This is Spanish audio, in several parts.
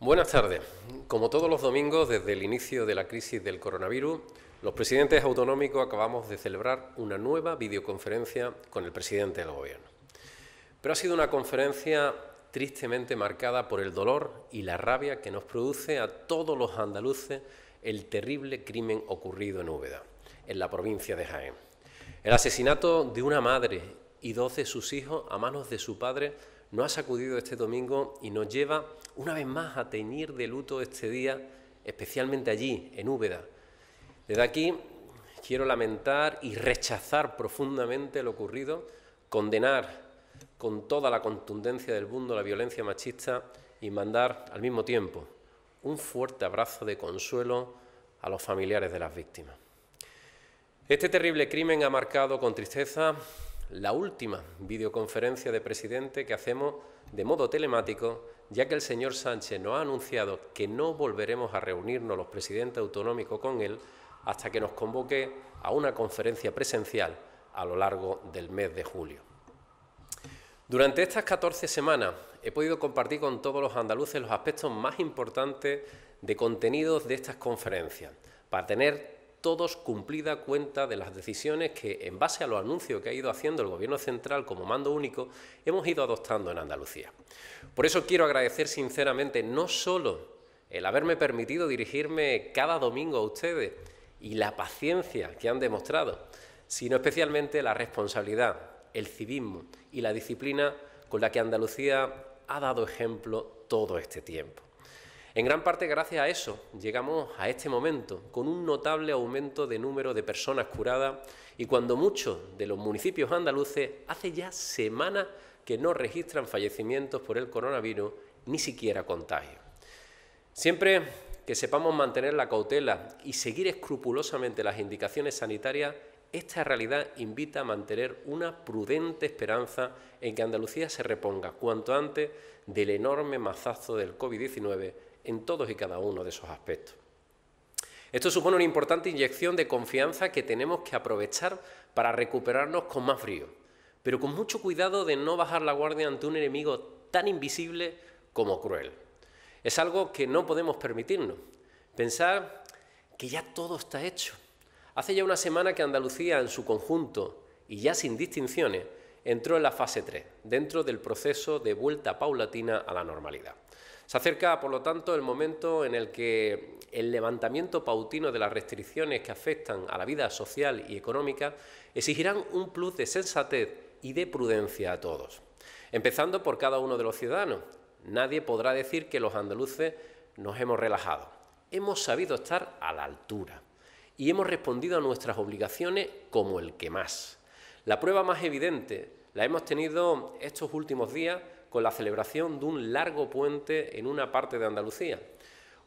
Buenas tardes. Como todos los domingos, desde el inicio de la crisis del coronavirus, los presidentes autonómicos acabamos de celebrar una nueva videoconferencia con el presidente del Gobierno. Pero ha sido una conferencia tristemente marcada por el dolor y la rabia que nos produce a todos los andaluces el terrible crimen ocurrido en Úbeda, en la provincia de Jaén. El asesinato de una madre y dos de sus hijos a manos de su padre ...no ha sacudido este domingo y nos lleva una vez más a teñir de luto este día, especialmente allí, en Úbeda. Desde aquí quiero lamentar y rechazar profundamente lo ocurrido, condenar con toda la contundencia del mundo la violencia machista y mandar al mismo tiempo un fuerte abrazo de consuelo a los familiares de las víctimas. Este terrible crimen ha marcado con tristeza la última videoconferencia de presidente que hacemos de modo telemático, ya que el señor Sánchez nos ha anunciado que no volveremos a reunirnos los presidentes autonómicos con él hasta que nos convoque a una conferencia presencial a lo largo del mes de julio. Durante estas 14 semanas he podido compartir con todos los andaluces los aspectos más importantes de contenidos de estas conferencias, para tener todos cumplida cuenta de las decisiones que, en base a los anuncios que ha ido haciendo el Gobierno central como mando único, hemos ido adoptando en Andalucía. Por eso quiero agradecer sinceramente no solo el haberme permitido dirigirme cada domingo a ustedes y la paciencia que han demostrado, sino especialmente la responsabilidad, el civismo y la disciplina con la que Andalucía ha dado ejemplo todo este tiempo. En gran parte gracias a eso llegamos a este momento, con un notable aumento de número de personas curadas y cuando muchos de los municipios andaluces hace ya semanas que no registran fallecimientos por el coronavirus, ni siquiera contagios. Siempre que sepamos mantener la cautela y seguir escrupulosamente las indicaciones sanitarias, esta realidad invita a mantener una prudente esperanza en que Andalucía se reponga cuanto antes del enorme mazazo del COVID-19 en todos y cada uno de esos aspectos. Esto supone una importante inyección de confianza que tenemos que aprovechar para recuperarnos con más frío, pero con mucho cuidado de no bajar la guardia ante un enemigo tan invisible como cruel. Es algo que no podemos permitirnos. Pensar que ya todo está hecho. Hace ya una semana que Andalucía en su conjunto y ya sin distinciones entró en la fase 3, dentro del proceso de vuelta paulatina a la normalidad. Se acerca, por lo tanto, el momento en el que el levantamiento pautino de las restricciones que afectan a la vida social y económica exigirán un plus de sensatez y de prudencia a todos, empezando por cada uno de los ciudadanos. Nadie podrá decir que los andaluces nos hemos relajado. Hemos sabido estar a la altura y hemos respondido a nuestras obligaciones como el que más. La prueba más evidente la hemos tenido estos últimos días con la celebración de un largo puente en una parte de Andalucía.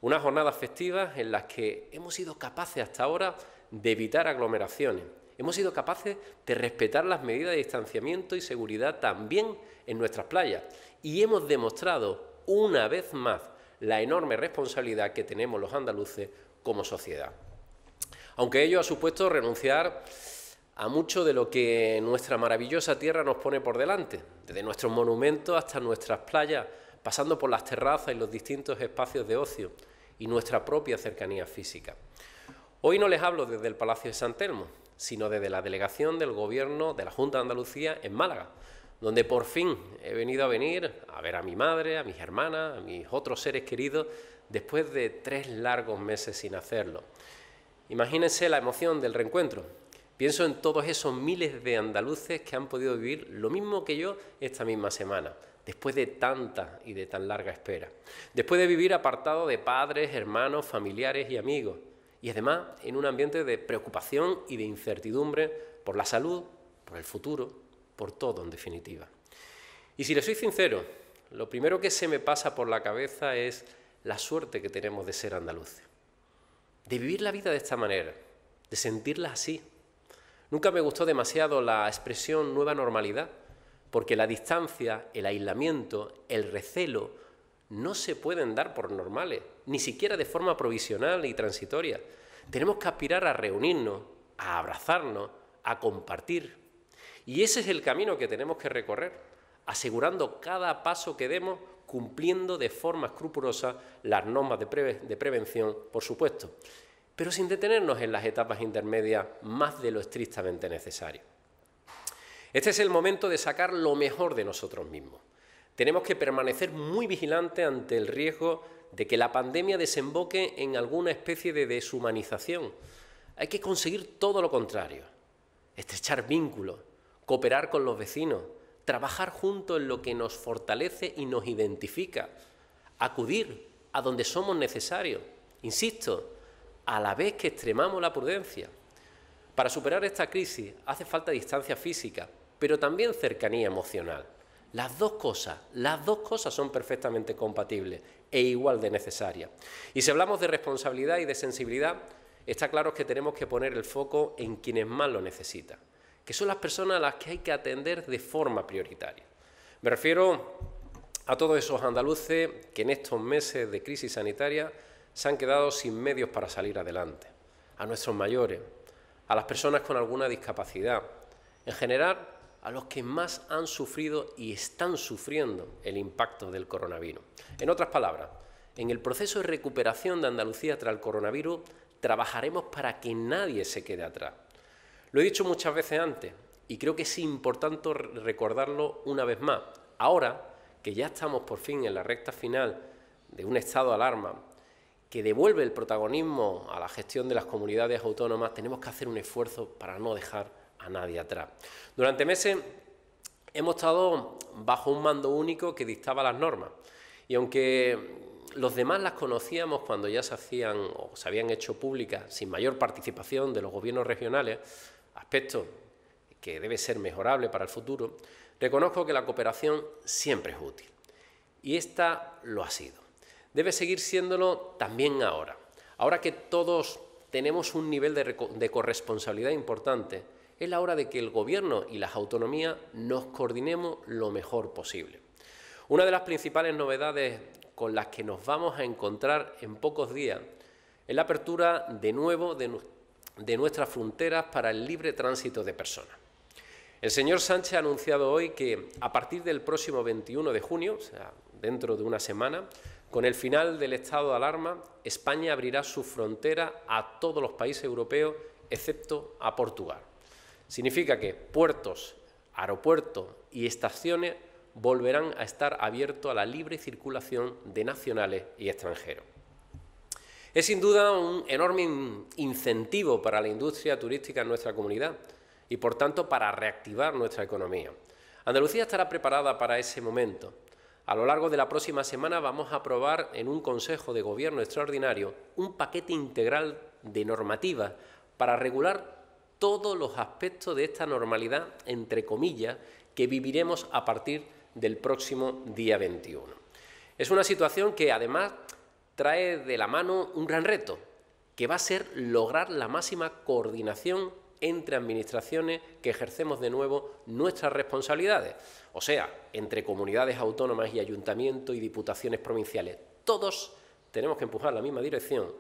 Unas jornadas festivas en las que hemos sido capaces hasta ahora de evitar aglomeraciones. Hemos sido capaces de respetar las medidas de distanciamiento y seguridad también en nuestras playas. Y hemos demostrado una vez más la enorme responsabilidad que tenemos los andaluces como sociedad. Aunque ello ha supuesto renunciar a mucho de lo que nuestra maravillosa tierra nos pone por delante, desde nuestros monumentos hasta nuestras playas, pasando por las terrazas y los distintos espacios de ocio y nuestra propia cercanía física. Hoy no les hablo desde el Palacio de San Telmo, sino desde la delegación del Gobierno de la Junta de Andalucía en Málaga, donde por fin he venido a venir a ver a mi madre, a mis hermanas, a mis otros seres queridos, después de tres largos meses sin hacerlo. Imagínense la emoción del reencuentro, Pienso en todos esos miles de andaluces que han podido vivir lo mismo que yo esta misma semana, después de tanta y de tan larga espera, después de vivir apartado de padres, hermanos, familiares y amigos, y además en un ambiente de preocupación y de incertidumbre por la salud, por el futuro, por todo en definitiva. Y si le soy sincero, lo primero que se me pasa por la cabeza es la suerte que tenemos de ser andaluces, de vivir la vida de esta manera, de sentirla así, Nunca me gustó demasiado la expresión nueva normalidad, porque la distancia, el aislamiento, el recelo, no se pueden dar por normales, ni siquiera de forma provisional y transitoria. Tenemos que aspirar a reunirnos, a abrazarnos, a compartir. Y ese es el camino que tenemos que recorrer, asegurando cada paso que demos cumpliendo de forma escrupulosa las normas de, prevención, por supuesto pero sin detenernos en las etapas intermedias más de lo estrictamente necesario. Este es el momento de sacar lo mejor de nosotros mismos. Tenemos que permanecer muy vigilantes ante el riesgo de que la pandemia desemboque en alguna especie de deshumanización. Hay que conseguir todo lo contrario. Estrechar vínculos, cooperar con los vecinos, trabajar juntos en lo que nos fortalece y nos identifica, acudir a donde somos necesarios. Insisto, a la vez que extremamos la prudencia. Para superar esta crisis hace falta distancia física, pero también cercanía emocional. Las dos cosas, las dos cosas son perfectamente compatibles e igual de necesarias. Y si hablamos de responsabilidad y de sensibilidad, está claro que tenemos que poner el foco en quienes más lo necesitan, que son las personas a las que hay que atender de forma prioritaria. Me refiero a todos esos andaluces que en estos meses de crisis sanitaria se han quedado sin medios para salir adelante, a nuestros mayores, a las personas con alguna discapacidad, en general a los que más han sufrido y están sufriendo el impacto del coronavirus. En otras palabras, en el proceso de recuperación de Andalucía tras el coronavirus trabajaremos para que nadie se quede atrás. Lo he dicho muchas veces antes y creo que es importante recordarlo una vez más. Ahora que ya estamos por fin en la recta final de un estado de alarma que devuelve el protagonismo a la gestión de las comunidades autónomas, tenemos que hacer un esfuerzo para no dejar a nadie atrás. Durante meses hemos estado bajo un mando único que dictaba las normas y aunque los demás las conocíamos cuando ya se hacían o se habían hecho públicas sin mayor participación de los gobiernos regionales, aspecto que debe ser mejorable para el futuro, reconozco que la cooperación siempre es útil. Y esta lo ha sido debe seguir siéndolo también ahora. Ahora que todos tenemos un nivel de, corresponsabilidad importante, es la hora de que el gobierno y las autonomías nos coordinemos lo mejor posible. Una de las principales novedades con las que nos vamos a encontrar en pocos días es la apertura de nuevo de, de nuestras fronteras para el libre tránsito de personas. El señor Sánchez ha anunciado hoy que a partir del próximo 21 de junio, o sea, dentro de una semana, con el final del estado de alarma, España abrirá su frontera a todos los países europeos, excepto a Portugal. Significa que puertos, aeropuertos y estaciones volverán a estar abiertos a la libre circulación de nacionales y extranjeros. Es sin duda un enorme incentivo para la industria turística en nuestra comunidad y, por tanto, para reactivar nuestra economía. Andalucía estará preparada para ese momento a lo largo de la próxima semana vamos a aprobar en un Consejo de Gobierno extraordinario un paquete integral de normativas para regular todos los aspectos de esta normalidad, entre comillas, que viviremos a partir del próximo día 21. Es una situación que además trae de la mano un gran reto, que va a ser lograr la máxima coordinación entre administraciones que ejercemos de nuevo nuestras responsabilidades, o sea, entre comunidades autónomas y ayuntamientos y diputaciones provinciales. Todos tenemos que empujar la misma dirección,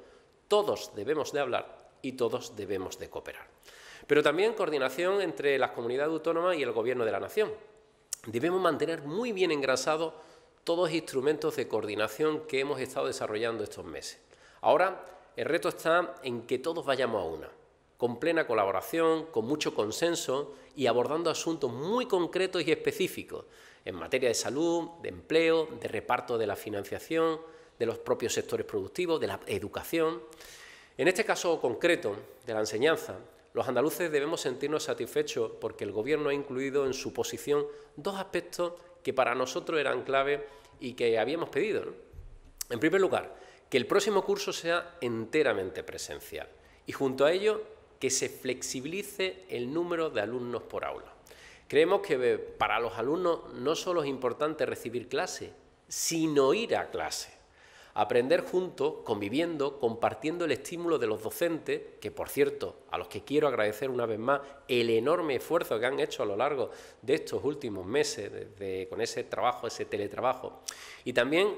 todos debemos de hablar y todos debemos de cooperar. Pero también coordinación entre las comunidades autónomas y el Gobierno de la Nación. Debemos mantener muy bien engrasados todos los instrumentos de coordinación que hemos estado desarrollando estos meses. Ahora, el reto está en que todos vayamos a una con plena colaboración, con mucho consenso y abordando asuntos muy concretos y específicos en materia de salud, de empleo, de reparto de la financiación, de los propios sectores productivos, de la educación. En este caso concreto de la enseñanza, los andaluces debemos sentirnos satisfechos porque el Gobierno ha incluido en su posición dos aspectos que para nosotros eran clave y que habíamos pedido. En primer lugar, que el próximo curso sea enteramente presencial y junto a ello que se flexibilice el número de alumnos por aula. Creemos que eh, para los alumnos no solo es importante recibir clase, sino ir a clase. Aprender juntos, conviviendo, compartiendo el estímulo de los docentes, que por cierto, a los que quiero agradecer una vez más el enorme esfuerzo que han hecho a lo largo de estos últimos meses, con ese trabajo, ese teletrabajo. Y también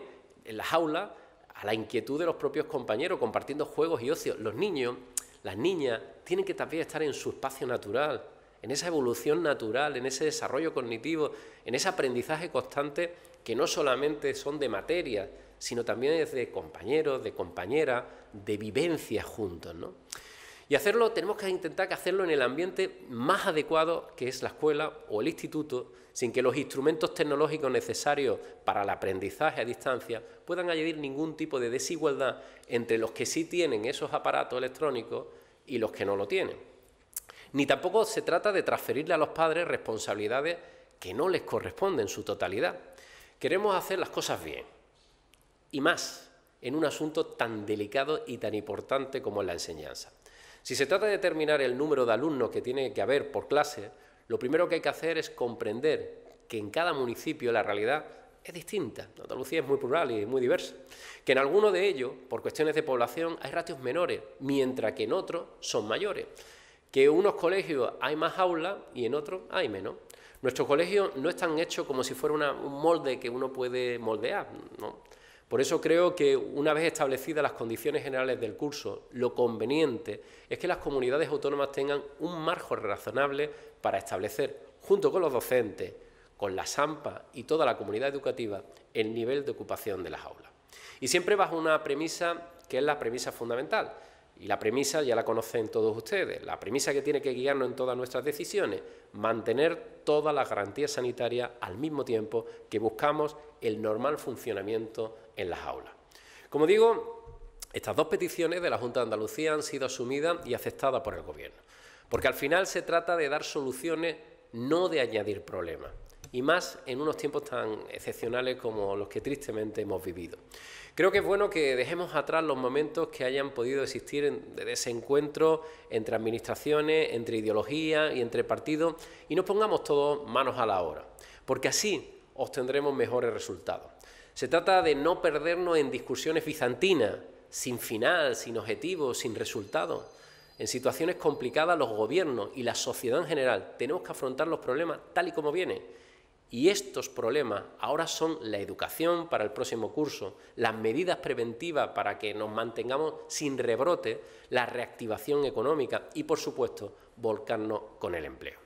en las aulas, a la inquietud de los propios compañeros, compartiendo juegos y ocios. Los niños las niñas tienen que también estar en su espacio natural, en esa evolución natural, en ese desarrollo cognitivo, en ese aprendizaje constante que no solamente son de materia, sino también es de compañeros, de compañeras, de vivencias juntos. Y hacerlo, tenemos que intentar hacerlo en el ambiente más adecuado que es la escuela o el instituto, sin que los instrumentos tecnológicos necesarios para el aprendizaje a distancia puedan añadir ningún tipo de desigualdad entre los que sí tienen esos aparatos electrónicos y los que no lo tienen. Ni tampoco se trata de transferirle a los padres responsabilidades que no les corresponden en su totalidad. Queremos hacer las cosas bien y más en un asunto tan delicado y tan importante como es la enseñanza. Si se trata de determinar el número de alumnos que tiene que haber por clase, lo primero que hay que hacer es comprender que en cada municipio la realidad es distinta. Andalucía es muy plural y muy diversa. Que en alguno de ellos, por cuestiones de población, hay ratios menores, mientras que en otros son mayores. Que en unos colegios hay más aulas y en otros hay menos. Nuestros colegios no están hechos como si fuera un molde que uno puede moldear. ¿no? Por eso creo que una vez establecidas las condiciones generales del curso, lo conveniente es que las comunidades autónomas tengan un marco razonable para establecer, junto con los docentes, con la SAMPA y toda la comunidad educativa, el nivel de ocupación de las aulas. Y siempre bajo una premisa que es la premisa fundamental, y la premisa ya la conocen todos ustedes. La premisa que tiene que guiarnos en todas nuestras decisiones, mantener todas las garantías sanitarias al mismo tiempo que buscamos el normal funcionamiento en las aulas. Como digo, estas dos peticiones de la Junta de Andalucía han sido asumidas y aceptadas por el Gobierno, porque al final se trata de dar soluciones, no de añadir problemas y más en unos tiempos tan excepcionales como los que tristemente hemos vivido. Creo que es bueno que dejemos atrás los momentos que hayan podido existir de ese encuentro entre administraciones, entre ideologías y entre partidos y nos pongamos todos manos a la obra, porque así obtendremos mejores resultados. Se trata de no perdernos en discusiones bizantinas, sin final, sin objetivos, sin resultado... En situaciones complicadas los gobiernos y la sociedad en general tenemos que afrontar los problemas tal y como vienen y estos problemas ahora son la educación para el próximo curso, las medidas preventivas para que nos mantengamos sin rebrote, la reactivación económica y, por supuesto, volcarnos con el empleo.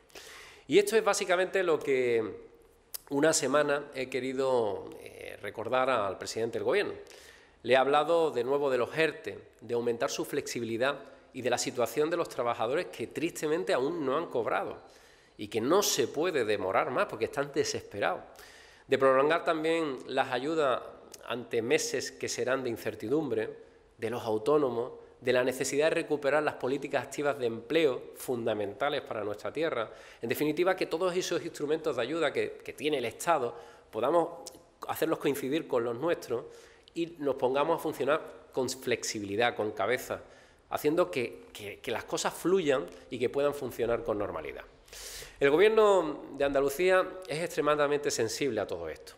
Y esto es básicamente lo que una semana he querido eh, recordar al presidente del Gobierno. Le he hablado de nuevo de los ERTE, de aumentar su flexibilidad y de la situación de los trabajadores que tristemente aún no han cobrado y que no se puede demorar más porque están desesperados. De prolongar también las ayudas ante meses que serán de incertidumbre, de los autónomos, de la necesidad de recuperar las políticas activas de empleo fundamentales para nuestra tierra. En definitiva, que todos esos instrumentos de ayuda que, tiene el Estado podamos hacerlos coincidir con los nuestros y nos pongamos a funcionar con flexibilidad, con cabeza, haciendo que las cosas fluyan y que puedan funcionar con normalidad. El gobierno de Andalucía es extremadamente sensible a todo esto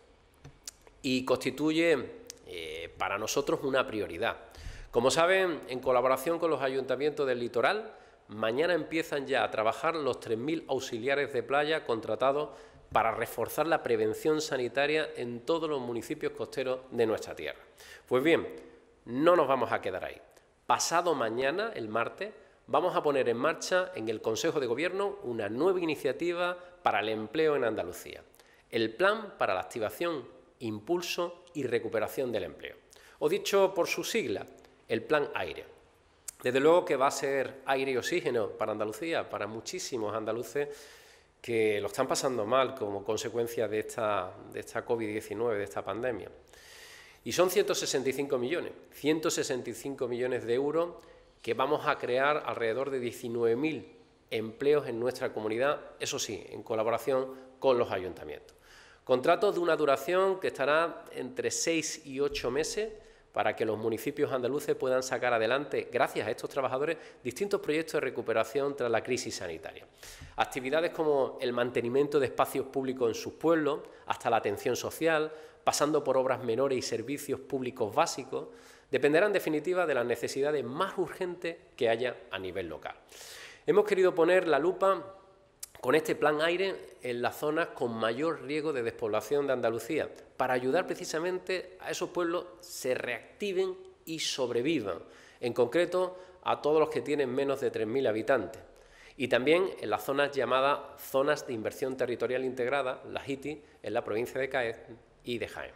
y constituye eh, para nosotros una prioridad. Como saben, en colaboración con los ayuntamientos del litoral, mañana empiezan ya a trabajar los 3.000 auxiliares de playa contratados para reforzar la prevención sanitaria en todos los municipios costeros de nuestra tierra. Pues bien, no nos vamos a quedar ahí. Pasado mañana, el martes, vamos a poner en marcha en el Consejo de Gobierno una nueva iniciativa para el empleo en Andalucía, el Plan para la Activación, Impulso y Recuperación del Empleo, o dicho por su sigla, el Plan Aire. Desde luego que va a ser aire y oxígeno para Andalucía, para muchísimos andaluces que lo están pasando mal como consecuencia de esta, de esta COVID-19, de esta pandemia. Y son 165 millones, 165 millones de euros que vamos a crear alrededor de 19.000 empleos en nuestra comunidad, eso sí, en colaboración con los ayuntamientos. Contratos de una duración que estará entre 6 y 8 meses para que los municipios andaluces puedan sacar adelante, gracias a estos trabajadores, distintos proyectos de recuperación tras la crisis sanitaria. Actividades como el mantenimiento de espacios públicos en sus pueblos, hasta la atención social, pasando por obras menores y servicios públicos básicos, Dependerá en definitiva de las necesidades más urgentes que haya a nivel local. Hemos querido poner la lupa con este plan aire en las zonas con mayor riesgo de despoblación de Andalucía, para ayudar precisamente a esos pueblos se reactiven y sobrevivan, en concreto a todos los que tienen menos de 3.000 habitantes. Y también en las zonas llamadas Zonas de Inversión Territorial Integrada, ...la HITI... en la provincia de Cádiz y de Jaén.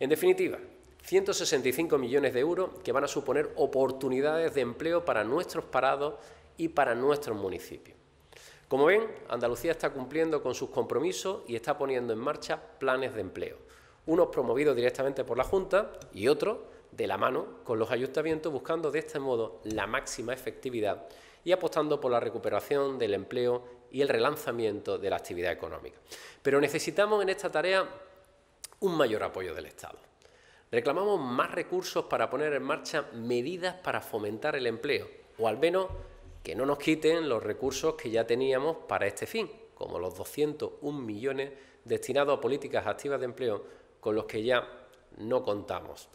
En definitiva, 165 millones de euros que van a suponer oportunidades de empleo para nuestros parados y para nuestros municipios. Como ven, Andalucía está cumpliendo con sus compromisos y está poniendo en marcha planes de empleo, unos promovidos directamente por la Junta y otros de la mano con los ayuntamientos buscando de este modo la máxima efectividad y apostando por la recuperación del empleo y el relanzamiento de la actividad económica. Pero necesitamos en esta tarea un mayor apoyo del Estado. Reclamamos más recursos para poner en marcha medidas para fomentar el empleo, o al menos que no nos quiten los recursos que ya teníamos para este fin, como los 201 millones destinados a políticas activas de empleo con los que ya no contamos.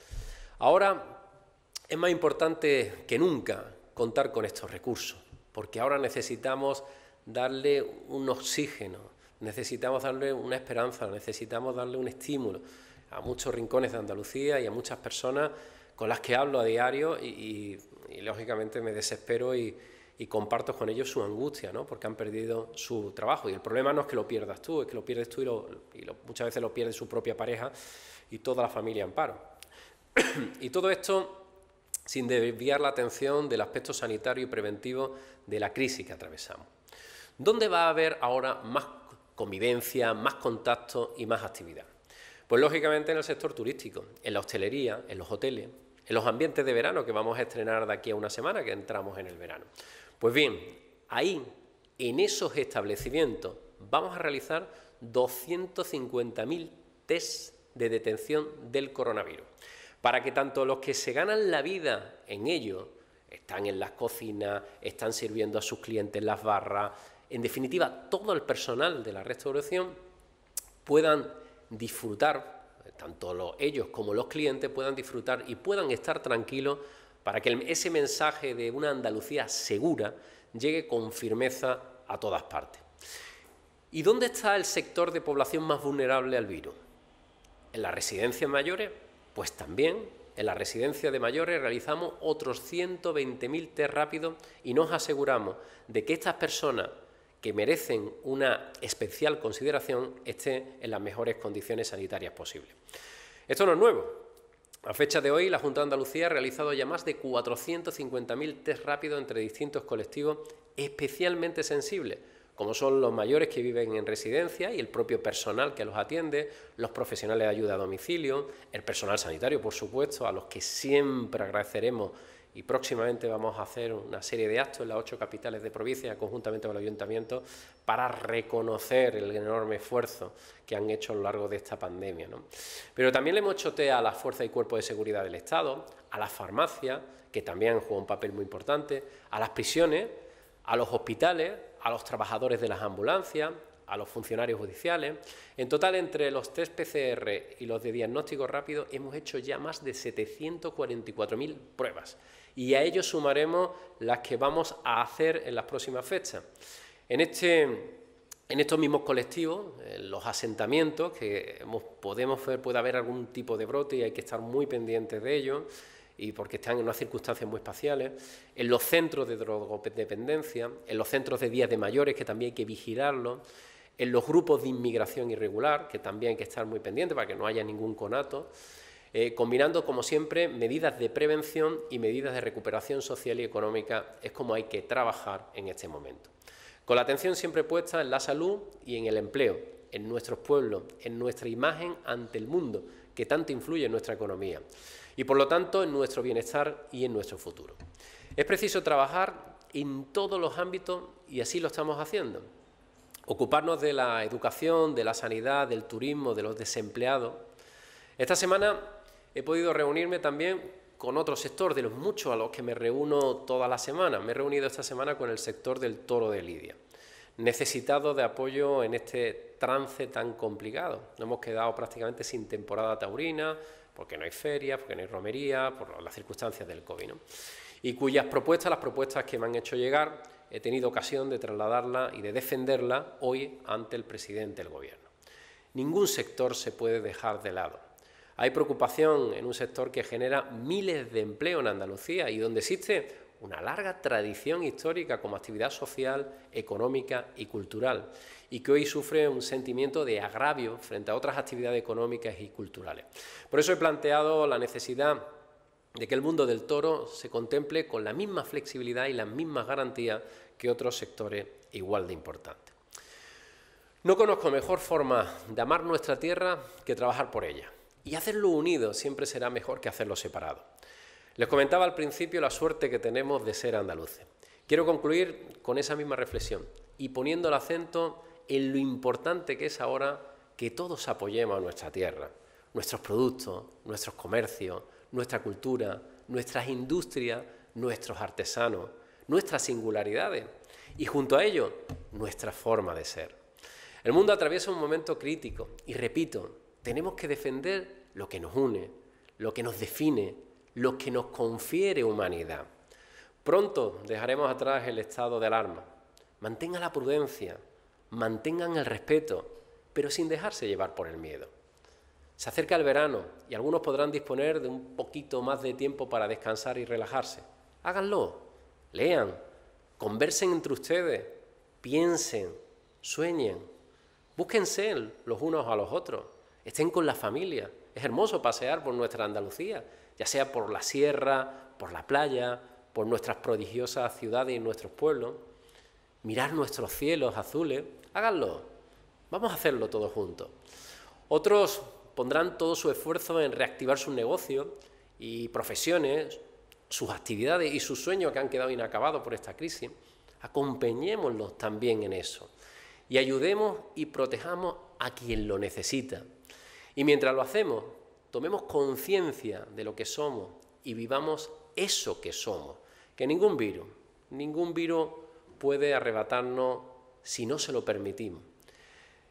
Ahora es más importante que nunca contar con estos recursos, porque ahora necesitamos darle un oxígeno, necesitamos darle una esperanza, necesitamos darle un estímulo a muchos rincones de Andalucía y a muchas personas con las que hablo a diario y, lógicamente me desespero y, comparto con ellos su angustia, porque han perdido su trabajo. Y el problema no es que lo pierdas tú, es que lo pierdes tú y, muchas veces lo pierde su propia pareja y toda la familia en paro. y todo esto sin desviar la atención del aspecto sanitario y preventivo de la crisis que atravesamos. ¿Dónde va a haber ahora más convivencia, más contacto y más actividad? Pues lógicamente en el sector turístico, en la hostelería, en los hoteles, en los ambientes de verano que vamos a estrenar de aquí a una semana que entramos en el verano. Pues bien, ahí, en esos establecimientos, vamos a realizar 250.000 test de detención del coronavirus, para que tanto los que se ganan la vida en ello, están en las cocinas, están sirviendo a sus clientes en las barras, en definitiva, todo el personal de la restauración puedan disfrutar, tanto ellos como los clientes puedan disfrutar y puedan estar tranquilos para que ese mensaje de una Andalucía segura llegue con firmeza a todas partes. ¿Y dónde está el sector de población más vulnerable al virus? ¿En las residencias mayores? Pues también en la residencia de mayores realizamos otros 120.000 test rápidos y nos aseguramos de que estas personas que merecen una especial consideración esté en las mejores condiciones sanitarias posibles. Esto no es nuevo. A fecha de hoy, la Junta de Andalucía ha realizado ya más de 450.000 test rápidos entre distintos colectivos especialmente sensibles, como son los mayores que viven en residencia y el propio personal que los atiende, los profesionales de ayuda a domicilio, el personal sanitario, por supuesto, a los que siempre agradeceremos y próximamente vamos a hacer una serie de actos en las ocho capitales de provincia, conjuntamente con el ayuntamiento, para reconocer el enorme esfuerzo que han hecho a lo largo de esta pandemia. Pero también le hemos hecho a las fuerzas y cuerpos de seguridad del Estado, a las farmacias, que también juega un papel muy importante, a las prisiones, a los hospitales, a los trabajadores de las ambulancias, a los funcionarios judiciales. En total, entre los test PCR y los de diagnóstico rápido, hemos hecho ya más de 744.000 pruebas y a ello sumaremos las que vamos a hacer en las próximas fechas. En, este, en estos mismos colectivos, en los asentamientos, que podemos puede haber algún tipo de brote y hay que estar muy pendientes de ello, y porque están en unas circunstancias muy espaciales, en los centros de drogodependencia, en los centros de días de mayores, que también hay que vigilarlo... en los grupos de inmigración irregular, que también hay que estar muy pendientes para que no haya ningún conato, eh, combinando, como siempre, medidas de prevención y medidas de recuperación social y económica es como hay que trabajar en este momento. Con la atención siempre puesta en la salud y en el empleo, en nuestros pueblos, en nuestra imagen ante el mundo, que tanto influye en nuestra economía, y por lo tanto en nuestro bienestar y en nuestro futuro. Es preciso trabajar en todos los ámbitos y así lo estamos haciendo. Ocuparnos de la educación, de la sanidad, del turismo, de los desempleados. Esta semana He podido reunirme también con otro sector de los muchos a los que me reúno toda la semana. Me he reunido esta semana con el sector del toro de Lidia, necesitado de apoyo en este trance tan complicado. Nos hemos quedado prácticamente sin temporada taurina, porque no hay ferias, porque no hay romería, por las circunstancias del COVID. Y cuyas propuestas, las propuestas que me han hecho llegar, he tenido ocasión de trasladarla y de defenderla hoy ante el presidente del Gobierno. Ningún sector se puede dejar de lado hay preocupación en un sector que genera miles de empleo en Andalucía y donde existe una larga tradición histórica como actividad social, económica y cultural, y que hoy sufre un sentimiento de agravio frente a otras actividades económicas y culturales. Por eso he planteado la necesidad de que el mundo del toro se contemple con la misma flexibilidad y las mismas garantías que otros sectores igual de importantes. No conozco mejor forma de amar nuestra tierra que trabajar por ella. Y hacerlo unido siempre será mejor que hacerlo separado. Les comentaba al principio la suerte que tenemos de ser andaluces. Quiero concluir con esa misma reflexión y poniendo el acento en lo importante que es ahora que todos apoyemos a nuestra tierra, nuestros productos, nuestros comercios, nuestra cultura, nuestras industrias, nuestros artesanos, nuestras singularidades y junto a ello nuestra forma de ser. El mundo atraviesa un momento crítico y repito, tenemos que defender lo que nos une, lo que nos define, lo que nos confiere humanidad. Pronto dejaremos atrás el estado de alarma. Mantengan la prudencia, mantengan el respeto, pero sin dejarse llevar por el miedo. Se acerca el verano y algunos podrán disponer de un poquito más de tiempo para descansar y relajarse. Háganlo, lean, conversen entre ustedes, piensen, sueñen, búsquense los unos a los otros estén con la familia. Es hermoso pasear por nuestra Andalucía, ya sea por la sierra, por la playa, por nuestras prodigiosas ciudades y nuestros pueblos. Mirar nuestros cielos azules, háganlo. Vamos a hacerlo todos juntos. Otros pondrán todo su esfuerzo en reactivar sus negocios y profesiones, sus actividades y sus sueños que han quedado inacabados por esta crisis. Acompañémoslos también en eso y ayudemos y protejamos a quien lo necesita. Y mientras lo hacemos, tomemos conciencia de lo que somos y vivamos eso que somos. Que ningún virus, ningún virus puede arrebatarnos si no se lo permitimos.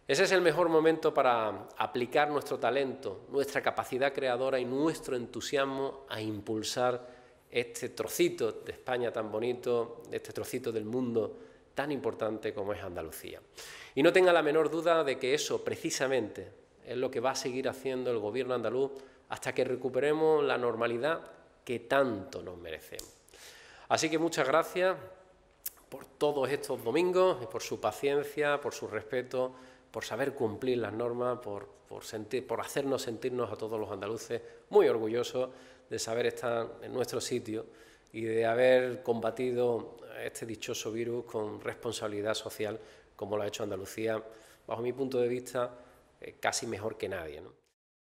Ese es el mejor momento para aplicar nuestro talento, nuestra capacidad creadora y nuestro entusiasmo a impulsar este trocito de España tan bonito, este trocito del mundo tan importante como es Andalucía. Y no tenga la menor duda de que eso precisamente es lo que va a seguir haciendo el gobierno andaluz hasta que recuperemos la normalidad que tanto nos merecemos. Así que muchas gracias por todos estos domingos, por su paciencia, por su respeto, por saber cumplir las normas, por, por, sentir, por hacernos sentirnos a todos los andaluces muy orgullosos de saber estar en nuestro sitio y de haber combatido este dichoso virus con responsabilidad social, como lo ha hecho Andalucía, bajo mi punto de vista, eh, casi mejor que nadie. ¿no?